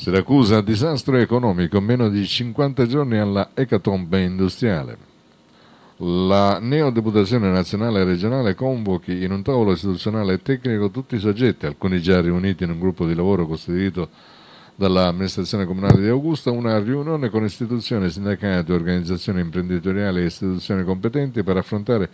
Siracusa, disastro economico, meno di 50 giorni alla ecatombe industriale. La neodeputazione nazionale e regionale convochi in un tavolo istituzionale e tecnico tutti i soggetti, alcuni già riuniti in un gruppo di lavoro costituito dall'amministrazione comunale di Augusta, una riunione con istituzioni, sindacati, organizzazioni imprenditoriali e istituzioni competenti per affrontare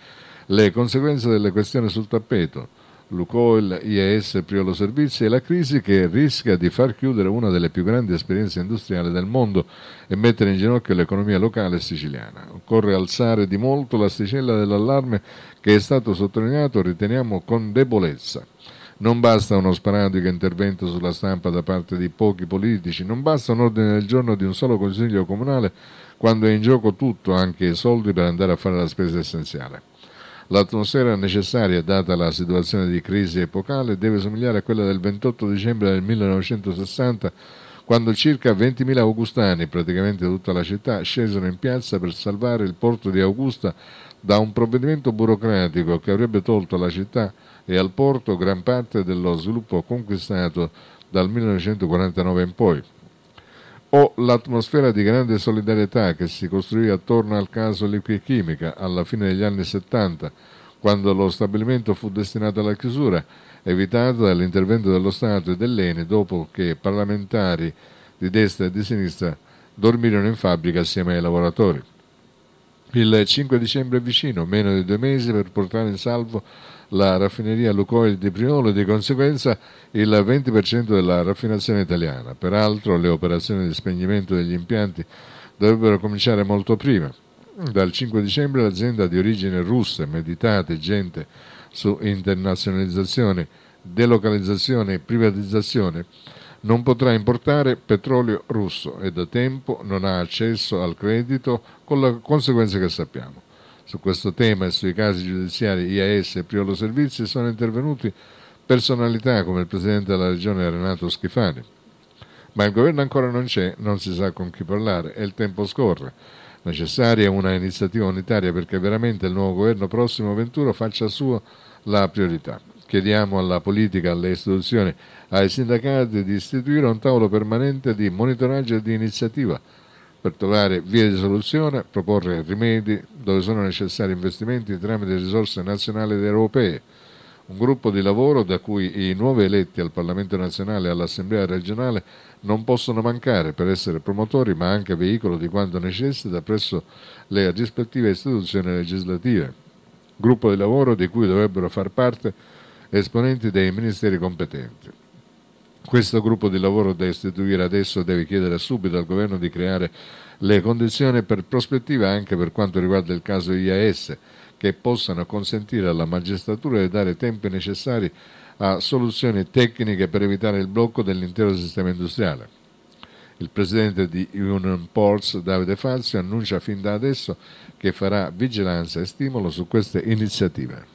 le conseguenze delle questioni sul tappeto Lucoil, IES, Priolo Servizi e la crisi che rischia di far chiudere una delle più grandi esperienze industriali del mondo e mettere in ginocchio l'economia locale siciliana. Occorre alzare di molto l'asticella dell'allarme che è stato sottolineato, riteniamo, con debolezza. Non basta uno sporadico intervento sulla stampa da parte di pochi politici, non basta un ordine del giorno di un solo consiglio comunale quando è in gioco tutto, anche i soldi per andare a fare la spesa essenziale. L'atmosfera necessaria, data la situazione di crisi epocale, deve somigliare a quella del 28 dicembre del 1960, quando circa 20.000 augustani, praticamente tutta la città, scesero in piazza per salvare il porto di Augusta da un provvedimento burocratico che avrebbe tolto alla città e al porto gran parte dello sviluppo conquistato dal 1949 in poi o l'atmosfera di grande solidarietà che si costruì attorno al caso Chimica alla fine degli anni 70, quando lo stabilimento fu destinato alla chiusura, evitato dall'intervento dello Stato e dell'ENI dopo che parlamentari di destra e di sinistra dormirono in fabbrica assieme ai lavoratori. Il 5 dicembre è vicino, meno di due mesi per portare in salvo la raffineria Lucoil di Priolo e di conseguenza il 20% della raffinazione italiana. Peraltro le operazioni di spegnimento degli impianti dovrebbero cominciare molto prima. Dal 5 dicembre l'azienda di origine russa, meditate, gente su internazionalizzazione, delocalizzazione e privatizzazione non potrà importare petrolio russo e da tempo non ha accesso al credito con le conseguenze che sappiamo. Su questo tema e sui casi giudiziari IAS e Priolo Servizi sono intervenuti personalità come il presidente della regione Renato Schifani. Ma il governo ancora non c'è, non si sa con chi parlare e il tempo scorre. Necessaria una iniziativa unitaria perché veramente il nuovo governo prossimo Venturo faccia sua la priorità. Chiediamo alla politica, alle istituzioni, ai sindacati di istituire un tavolo permanente di monitoraggio e di iniziativa per trovare vie di soluzione, proporre rimedi dove sono necessari investimenti tramite risorse nazionali ed europee. Un gruppo di lavoro da cui i nuovi eletti al Parlamento nazionale e all'Assemblea regionale non possono mancare per essere promotori ma anche veicolo di quanto necessita presso le rispettive istituzioni legislative. Gruppo di lavoro di cui dovrebbero far parte esponenti dei ministeri competenti. Questo gruppo di lavoro da istituire adesso deve chiedere subito al governo di creare le condizioni per prospettiva anche per quanto riguarda il caso IAS, che possano consentire alla magistratura di dare tempi necessari a soluzioni tecniche per evitare il blocco dell'intero sistema industriale. Il presidente di Union Ports, Davide Fazio, annuncia fin da adesso che farà vigilanza e stimolo su queste iniziative.